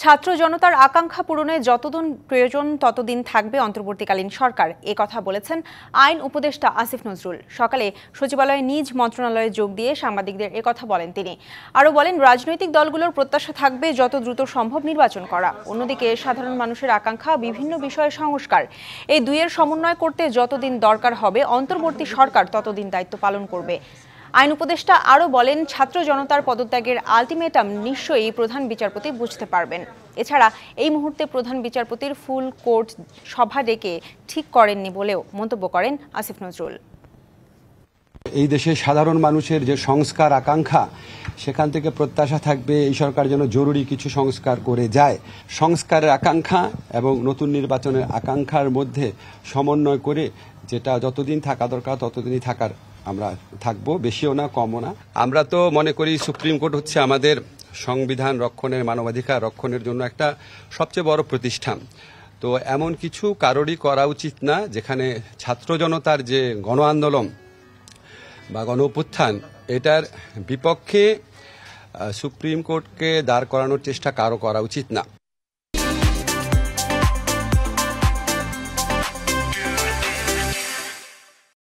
ছাত্র জনতার আকাঙ্ক্ষা পূরণে যতদিন প্রয়োজন ততদিন থাকবে অন্তর্বর্তীকালীন সরকার এ কথা বলেছেন আইন উপদেষ্টা আসিফ নজরুল সকালে সচিবালয়ে নিজ মন্ত্রণালয়ে যোগ দিয়ে সাংবাদিকদের এ কথা বলেন তিনি আরও বলেন রাজনৈতিক দলগুলোর প্রত্যাশা থাকবে যত দ্রুত সম্ভব নির্বাচন করা অন্যদিকে সাধারণ মানুষের আকাঙ্ক্ষা বিভিন্ন বিষয়ে সংস্কার এই দুইয়ের সমন্বয় করতে যতদিন দরকার হবে অন্তর্বর্তী সরকার ততদিন দায়িত্ব পালন করবে আইন উপদেষ্টা আরও বলেন ছাত্র জনতার পদত্যাগের আলটিমেটাম নিশ্চয়ই প্রধান বিচারপতি বুঝতে পারবেন এছাড়া এই মুহূর্তে প্রধান বিচারপতির ফুল কোর্ট সভা ডেকে ঠিক করেননি বলেও মন্তব্য করেন আসিফ নজরুল এই দেশে সাধারণ মানুষের যে সংস্কার আকাঙ্ক্ষা সেখান থেকে প্রত্যাশা থাকবে এই সরকার যেন জরুরি কিছু সংস্কার করে যায় সংস্কারের আকাঙ্ক্ষা এবং নতুন নির্বাচনের আকাঙ্ক্ষার মধ্যে সমন্বয় করে যেটা যতদিন থাকা দরকার ততদিনই থাকার আমরা থাকবো বেশিও না কমও না আমরা তো মনে করি সুপ্রিম কোর্ট হচ্ছে আমাদের সংবিধান রক্ষণের মানবাধিকার রক্ষণের জন্য একটা সবচেয়ে বড় প্রতিষ্ঠান তো এমন কিছু কারোরই করা উচিত না যেখানে ছাত্র জনতার যে গণ আন্দোলন বা গণ এটার বিপক্ষে সুপ্রিম কোর্টকে দাঁড় করানোর চেষ্টা কারো করা উচিত না